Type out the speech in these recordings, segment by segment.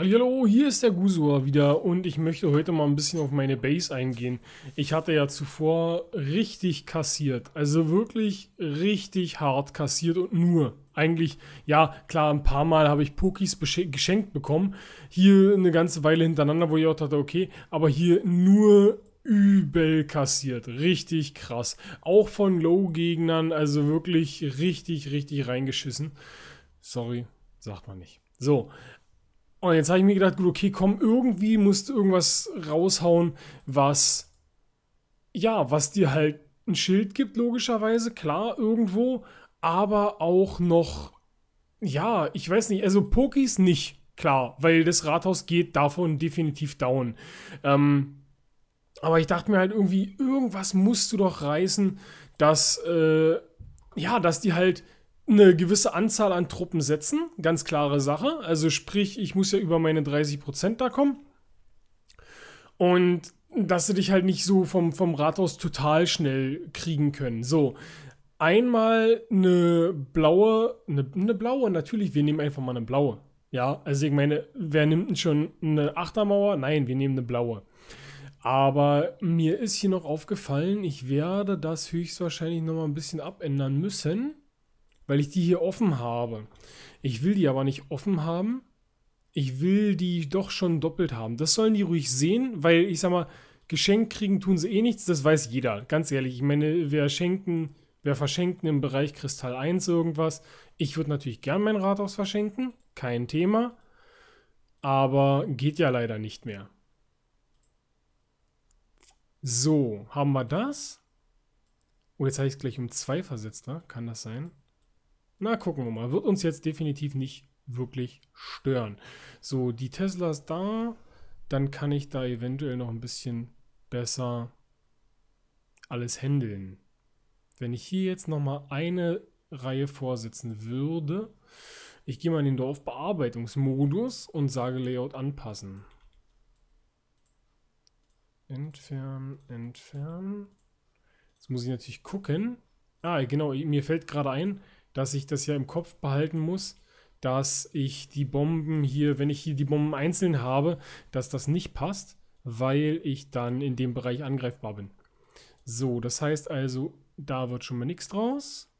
Hallo, hier ist der Gusua wieder und ich möchte heute mal ein bisschen auf meine Base eingehen. Ich hatte ja zuvor richtig kassiert, also wirklich richtig hart kassiert und nur. Eigentlich, ja klar, ein paar Mal habe ich Pokis geschenkt bekommen. Hier eine ganze Weile hintereinander, wo ich auch dachte, okay, aber hier nur übel kassiert. Richtig krass. Auch von Low-Gegnern, also wirklich richtig, richtig reingeschissen. Sorry, sagt man nicht. So, und jetzt habe ich mir gedacht, gut, okay, komm, irgendwie musst du irgendwas raushauen, was, ja, was dir halt ein Schild gibt, logischerweise, klar, irgendwo, aber auch noch, ja, ich weiß nicht, also Pokis nicht, klar, weil das Rathaus geht davon definitiv down. Ähm, aber ich dachte mir halt irgendwie, irgendwas musst du doch reißen, dass, äh, ja, dass die halt eine gewisse Anzahl an Truppen setzen, ganz klare Sache. Also sprich, ich muss ja über meine 30% da kommen. Und dass sie dich halt nicht so vom, vom Rathaus total schnell kriegen können. So, einmal eine blaue, eine, eine blaue, natürlich, wir nehmen einfach mal eine blaue. Ja, also ich meine, wer nimmt denn schon eine Achtermauer? Nein, wir nehmen eine blaue. Aber mir ist hier noch aufgefallen, ich werde das höchstwahrscheinlich nochmal ein bisschen abändern müssen weil ich die hier offen habe. Ich will die aber nicht offen haben. Ich will die doch schon doppelt haben. Das sollen die ruhig sehen, weil ich sag mal, Geschenk kriegen tun sie eh nichts, das weiß jeder. Ganz ehrlich, ich meine, wer schenken, wer verschenkt im Bereich Kristall 1 irgendwas? Ich würde natürlich gern mein Rathaus verschenken, kein Thema. Aber geht ja leider nicht mehr. So, haben wir das? Oh, jetzt habe ich es gleich um 2 versetzt, ne? Kann das sein? Na, gucken wir mal. Wird uns jetzt definitiv nicht wirklich stören. So, die Teslas da. Dann kann ich da eventuell noch ein bisschen besser alles handeln. Wenn ich hier jetzt nochmal eine Reihe vorsetzen würde, ich gehe mal in den Dorfbearbeitungsmodus und sage Layout anpassen. Entfernen, entfernen. Jetzt muss ich natürlich gucken. Ah, genau, mir fällt gerade ein, dass ich das ja im Kopf behalten muss, dass ich die Bomben hier, wenn ich hier die Bomben einzeln habe, dass das nicht passt, weil ich dann in dem Bereich angreifbar bin. So, das heißt also, da wird schon mal nichts draus.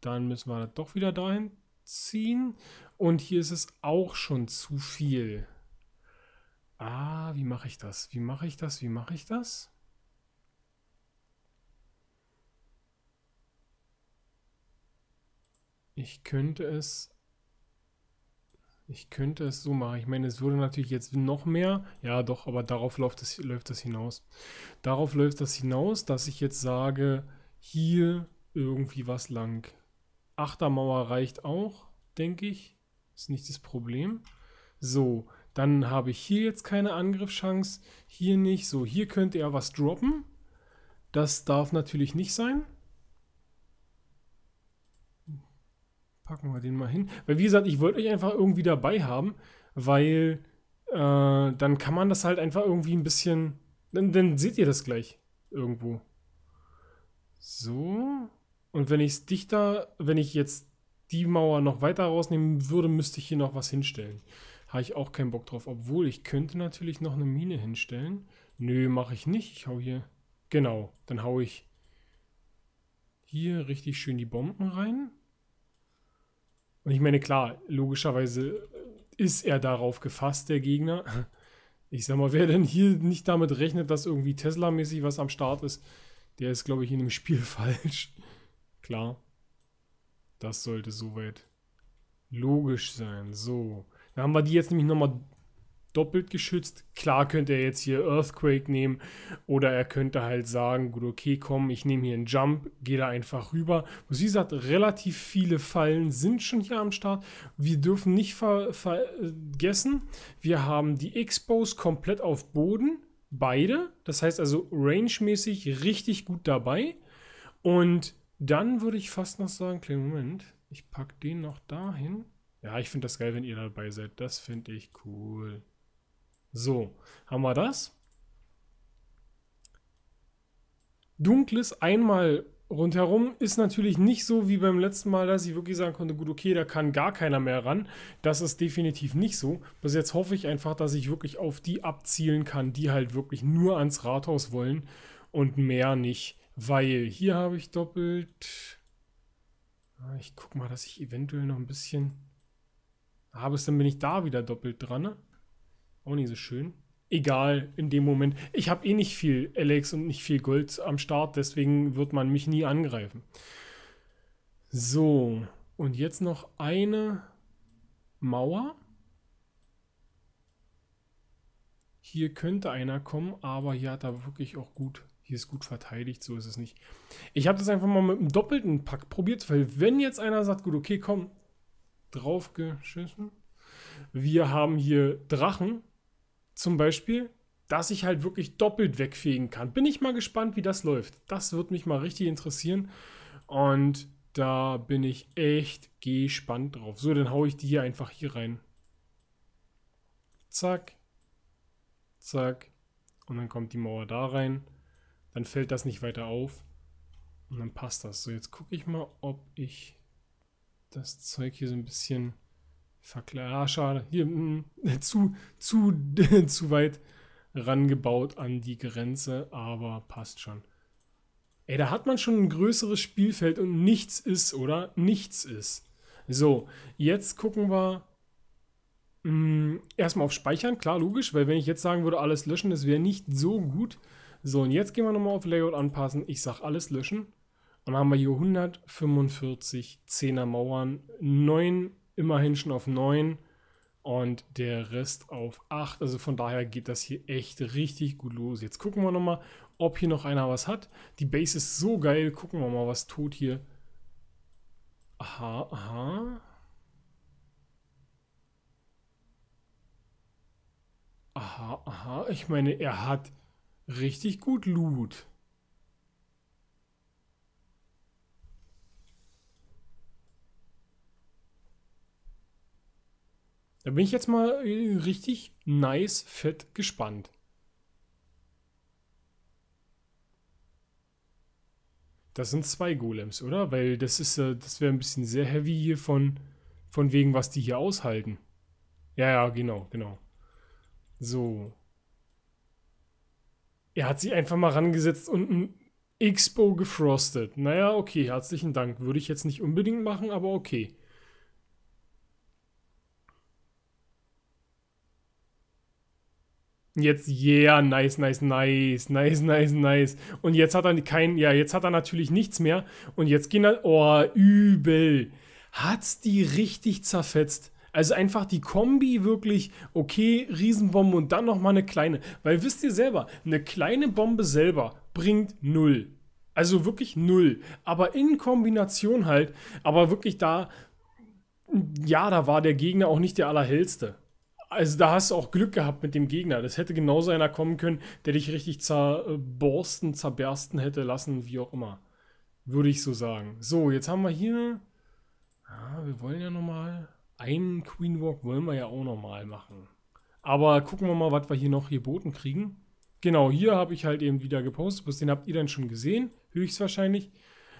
Dann müssen wir das doch wieder dahin ziehen. Und hier ist es auch schon zu viel. Ah, wie mache ich das? Wie mache ich das? Wie mache ich das? Ich könnte es. Ich könnte es so machen. Ich meine, es würde natürlich jetzt noch mehr. Ja, doch, aber darauf läuft das, läuft das hinaus. Darauf läuft das hinaus, dass ich jetzt sage, hier irgendwie was lang. Achtermauer reicht auch, denke ich. Ist nicht das Problem. So, dann habe ich hier jetzt keine Angriffschance. Hier nicht. So, hier könnte er was droppen. Das darf natürlich nicht sein. Packen wir den mal hin. Weil, wie gesagt, ich wollte euch einfach irgendwie dabei haben, weil äh, dann kann man das halt einfach irgendwie ein bisschen. Dann, dann seht ihr das gleich irgendwo. So. Und wenn ich es dichter, wenn ich jetzt die Mauer noch weiter rausnehmen würde, müsste ich hier noch was hinstellen. Habe ich auch keinen Bock drauf. Obwohl, ich könnte natürlich noch eine Mine hinstellen. Nö, mache ich nicht. Ich hau hier... Genau, dann hau ich hier richtig schön die Bomben rein. Und ich meine, klar, logischerweise äh, ist er darauf gefasst, der Gegner. Ich sag mal, wer denn hier nicht damit rechnet, dass irgendwie Tesla-mäßig was am Start ist, der ist, glaube ich, in dem Spiel falsch. Klar. Das sollte soweit logisch sein. So. Da haben wir die jetzt nämlich nochmal doppelt geschützt. Klar könnte er jetzt hier Earthquake nehmen oder er könnte halt sagen, gut, okay, komm, ich nehme hier einen Jump, gehe da einfach rüber. Und sie sagt, relativ viele Fallen sind schon hier am Start. Wir dürfen nicht ver vergessen, wir haben die Expos komplett auf Boden, beide. Das heißt also rangemäßig richtig gut dabei. Und dann würde ich fast noch sagen, kleinen Moment, ich packe den noch dahin. Ja, ich finde das geil, wenn ihr dabei seid. Das finde ich cool. So, haben wir das. Dunkles einmal rundherum ist natürlich nicht so wie beim letzten Mal, dass ich wirklich sagen konnte, gut, okay, da kann gar keiner mehr ran. Das ist definitiv nicht so. Bis jetzt hoffe ich einfach, dass ich wirklich auf die abzielen kann, die halt wirklich nur ans Rathaus wollen und mehr nicht. Weil hier habe ich doppelt... Ah, ich guck mal, dass ich eventuell noch ein bisschen... Aber ah, dann bin ich da wieder doppelt dran, ne? Auch nicht so schön. Egal, in dem Moment. Ich habe eh nicht viel Alex und nicht viel Gold am Start, deswegen wird man mich nie angreifen. So, und jetzt noch eine Mauer. Hier könnte einer kommen, aber hier hat er wirklich auch gut, hier ist gut verteidigt, so ist es nicht. Ich habe das einfach mal mit einem doppelten Pack probiert, weil wenn jetzt einer sagt, gut, okay, komm, draufgeschissen. Wir haben hier Drachen, zum Beispiel, dass ich halt wirklich doppelt wegfegen kann. Bin ich mal gespannt, wie das läuft. Das wird mich mal richtig interessieren. Und da bin ich echt gespannt drauf. So, dann haue ich die hier einfach hier rein. Zack. Zack. Und dann kommt die Mauer da rein. Dann fällt das nicht weiter auf. Und dann passt das. So, jetzt gucke ich mal, ob ich das Zeug hier so ein bisschen ich ah, schade. Hier, mh, hm, zu, zu, zu weit rangebaut an die Grenze, aber passt schon. Ey, da hat man schon ein größeres Spielfeld und nichts ist, oder? Nichts ist. So, jetzt gucken wir mh, hm, erstmal auf Speichern. Klar, logisch, weil wenn ich jetzt sagen würde, alles löschen, das wäre nicht so gut. So, und jetzt gehen wir nochmal auf Layout anpassen. Ich sage alles löschen. Und dann haben wir hier 145 10er Mauern, 9 immerhin schon auf 9 und der Rest auf 8. Also von daher geht das hier echt richtig gut los. Jetzt gucken wir nochmal, ob hier noch einer was hat. Die Base ist so geil. Gucken wir mal, was tut hier. Aha, aha. Aha, aha. Ich meine, er hat richtig gut Loot. Da bin ich jetzt mal äh, richtig nice, fett gespannt. Das sind zwei Golems, oder? Weil das ist, äh, das wäre ein bisschen sehr heavy hier von, von wegen, was die hier aushalten. Ja, ja, genau, genau. So. Er hat sich einfach mal rangesetzt und ein Expo gefrostet. Naja, okay, herzlichen Dank. Würde ich jetzt nicht unbedingt machen, aber okay. okay. Jetzt, yeah, nice, nice, nice, nice, nice, nice. Und jetzt hat er kein, ja, jetzt hat er natürlich nichts mehr. Und jetzt gehen er, halt, oh, übel. Hat's die richtig zerfetzt. Also einfach die Kombi wirklich, okay, Riesenbombe und dann nochmal eine kleine. Weil wisst ihr selber, eine kleine Bombe selber bringt null. Also wirklich null. Aber in Kombination halt, aber wirklich da, ja, da war der Gegner auch nicht der allerhellste also da hast du auch Glück gehabt mit dem Gegner. Das hätte genauso einer kommen können, der dich richtig zerborsten, äh, zerbersten hätte lassen, wie auch immer. Würde ich so sagen. So, jetzt haben wir hier... Ah, wir wollen ja nochmal... Einen Queen Walk wollen wir ja auch nochmal machen. Aber gucken wir mal, was wir hier noch geboten kriegen. Genau, hier habe ich halt eben wieder gepostet. den habt ihr dann schon gesehen, höchstwahrscheinlich.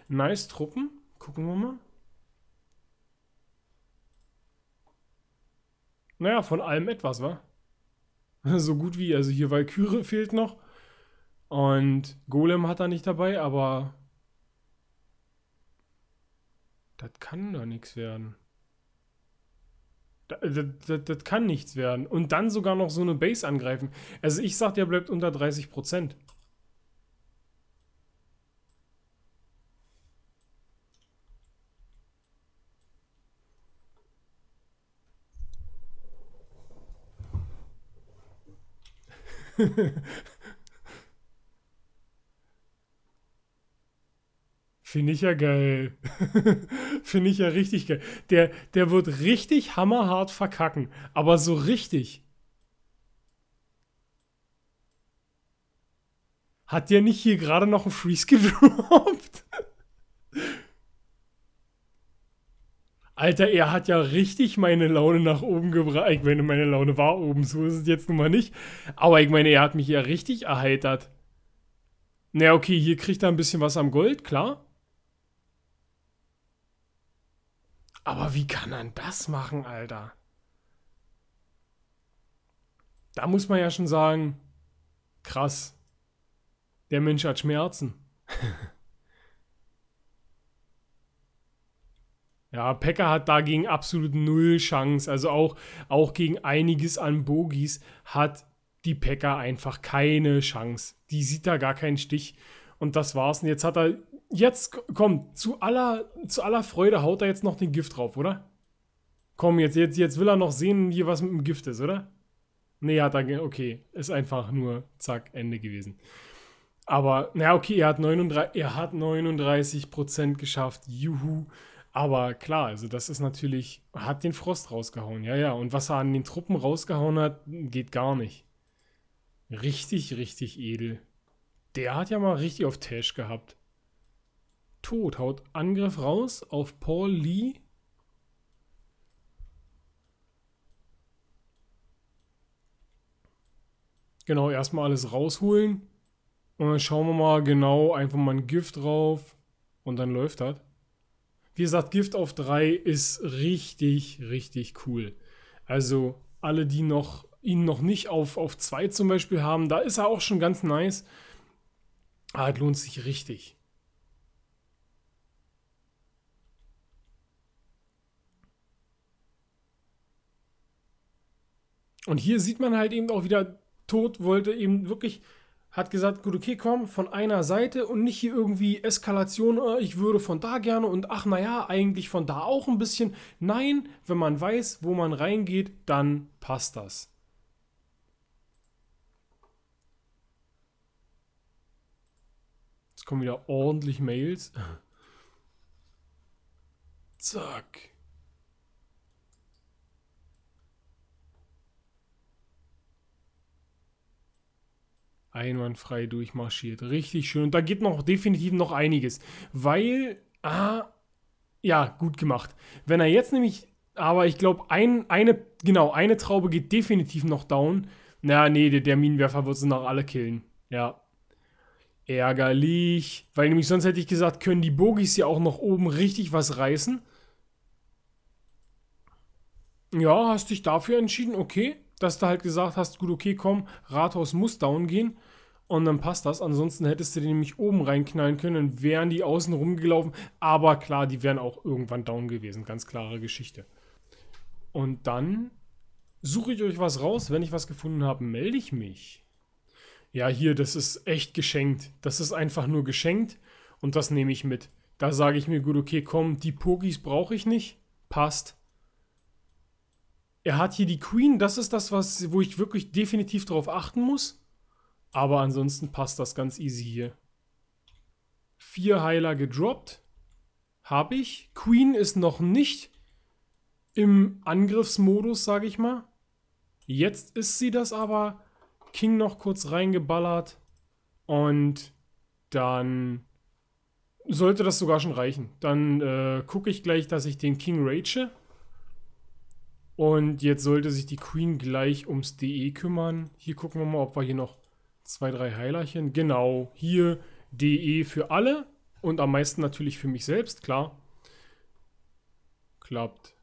Nice Truppen. Gucken wir mal. Naja, von allem etwas, wa? so gut wie. Also hier Valkyrie fehlt noch. Und Golem hat er nicht dabei, aber. Das kann doch nichts werden. Das, das, das, kann nichts werden. Und dann sogar noch so eine Base angreifen. Also ich sag, der bleibt unter 30%. Finde ich ja geil. Finde ich ja richtig geil. Der, der wird richtig hammerhart verkacken. Aber so richtig. Hat der nicht hier gerade noch einen Freeze gedroppt? Alter, er hat ja richtig meine Laune nach oben gebracht. Ich meine, meine Laune war oben, so ist es jetzt nun mal nicht. Aber ich meine, er hat mich ja richtig erheitert. Naja, okay, hier kriegt er ein bisschen was am Gold, klar. Aber wie kann er das machen, Alter? Da muss man ja schon sagen, krass. Der Mensch hat Schmerzen. Ja, Pekka hat dagegen absolut null Chance. Also auch, auch gegen einiges an Bogies hat die Pekka einfach keine Chance. Die sieht da gar keinen Stich. Und das war's. Und jetzt hat er. Jetzt, komm, zu aller, zu aller Freude haut er jetzt noch den Gift drauf, oder? Komm, jetzt, jetzt, jetzt will er noch sehen, wie was mit dem Gift ist, oder? Nee, hat er. Okay, ist einfach nur zack, Ende gewesen. Aber, naja, okay, er hat, 39, er hat 39% geschafft. Juhu. Aber klar, also das ist natürlich, hat den Frost rausgehauen, ja, ja. Und was er an den Truppen rausgehauen hat, geht gar nicht. Richtig, richtig edel. Der hat ja mal richtig auf Tash gehabt. Tod haut Angriff raus auf Paul Lee. Genau, erstmal alles rausholen. Und dann schauen wir mal genau, einfach mal ein Gift drauf. Und dann läuft das. Wie gesagt, Gift auf 3 ist richtig, richtig cool. Also alle, die noch ihn noch nicht auf 2 auf zum Beispiel haben, da ist er auch schon ganz nice. Aber ah, es lohnt sich richtig. Und hier sieht man halt eben auch wieder, Tod wollte eben wirklich hat gesagt, gut, okay, komm, von einer Seite und nicht hier irgendwie Eskalation, äh, ich würde von da gerne und ach naja, eigentlich von da auch ein bisschen. Nein, wenn man weiß, wo man reingeht, dann passt das. Jetzt kommen wieder ordentlich Mails. Zack. einwandfrei durchmarschiert. Richtig schön. Und da geht noch definitiv noch einiges. Weil, ah, ja, gut gemacht. Wenn er jetzt nämlich, aber ich glaube, ein, eine, genau, eine Traube geht definitiv noch down. Na, nee, der, der Minenwerfer wird sie noch alle killen. Ja. Ärgerlich. Weil nämlich sonst hätte ich gesagt, können die Bogis ja auch noch oben richtig was reißen. Ja, hast dich dafür entschieden, okay dass du halt gesagt hast, gut, okay, komm, Rathaus muss down gehen. Und dann passt das. Ansonsten hättest du den nämlich oben reinknallen können, dann wären die außen rumgelaufen. Aber klar, die wären auch irgendwann down gewesen. Ganz klare Geschichte. Und dann suche ich euch was raus. Wenn ich was gefunden habe, melde ich mich. Ja, hier, das ist echt geschenkt. Das ist einfach nur geschenkt. Und das nehme ich mit. Da sage ich mir, gut, okay, komm, die Pokis brauche ich nicht. Passt. Er hat hier die Queen, das ist das, was, wo ich wirklich definitiv darauf achten muss. Aber ansonsten passt das ganz easy hier. Vier Heiler gedroppt. Habe ich. Queen ist noch nicht im Angriffsmodus, sage ich mal. Jetzt ist sie das aber. King noch kurz reingeballert. Und dann sollte das sogar schon reichen. Dann äh, gucke ich gleich, dass ich den King rage. Und jetzt sollte sich die Queen gleich ums DE kümmern. Hier gucken wir mal, ob wir hier noch zwei, drei Heilerchen. Genau, hier DE für alle und am meisten natürlich für mich selbst, klar. Klappt.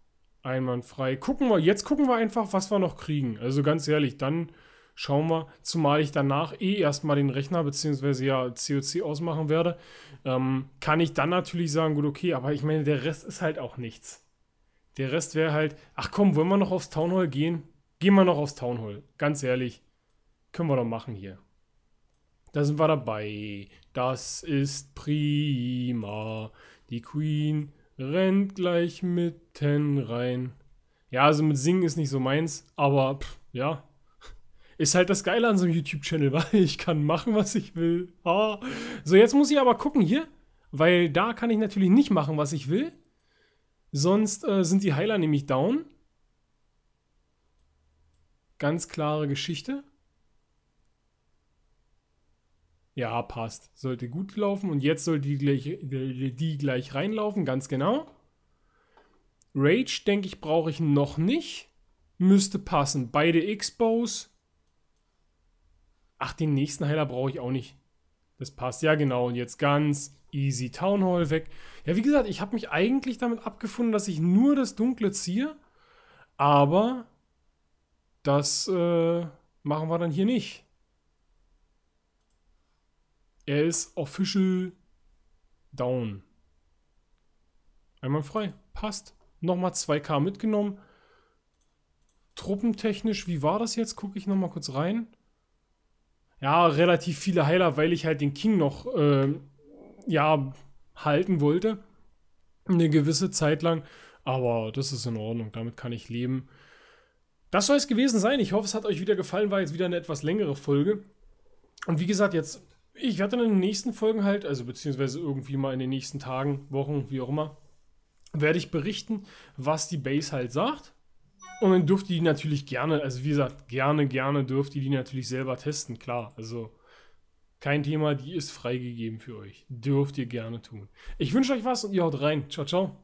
Einwandfrei. Gucken wir, jetzt gucken wir einfach, was wir noch kriegen. Also ganz ehrlich, dann schauen wir, zumal ich danach eh erstmal den Rechner bzw. ja COC ausmachen werde, ähm, kann ich dann natürlich sagen, gut, okay, aber ich meine, der Rest ist halt auch nichts. Der Rest wäre halt, ach komm, wollen wir noch aufs Town Hall gehen? Gehen wir noch aufs Town Hall. Ganz ehrlich, können wir doch machen hier. Da sind wir dabei. Das ist prima. Die Queen rennt gleich mitten rein. Ja, also mit Singen ist nicht so meins, aber pff, ja. Ist halt das Geile an so einem YouTube-Channel, weil ich kann machen, was ich will. Ah. So, jetzt muss ich aber gucken hier, weil da kann ich natürlich nicht machen, was ich will. Sonst äh, sind die Heiler nämlich down. Ganz klare Geschichte. Ja, passt. Sollte gut laufen. Und jetzt soll die gleich, äh, die gleich reinlaufen, ganz genau. Rage, denke ich, brauche ich noch nicht. Müsste passen. Beide X-Bows. Ach, den nächsten Heiler brauche ich auch nicht. Das passt. Ja, genau. Und jetzt ganz Easy Town Hall weg. Ja, wie gesagt, ich habe mich eigentlich damit abgefunden, dass ich nur das Dunkle ziehe. Aber das äh, machen wir dann hier nicht. Er ist official down. Einmal frei. Passt. Nochmal 2K mitgenommen. Truppentechnisch, wie war das jetzt? Gucke ich nochmal kurz rein. Ja, relativ viele Heiler, weil ich halt den King noch äh, ja, halten wollte. Eine gewisse Zeit lang. Aber das ist in Ordnung, damit kann ich leben. Das soll es gewesen sein. Ich hoffe, es hat euch wieder gefallen. War jetzt wieder eine etwas längere Folge. Und wie gesagt, jetzt, ich werde dann in den nächsten Folgen halt, also beziehungsweise irgendwie mal in den nächsten Tagen, Wochen, wie auch immer, werde ich berichten, was die Base halt sagt. Und dann dürft ihr die natürlich gerne, also wie gesagt, gerne, gerne dürft ihr die natürlich selber testen, klar. Also kein Thema, die ist freigegeben für euch. Dürft ihr gerne tun. Ich wünsche euch was und ihr haut rein. Ciao, ciao.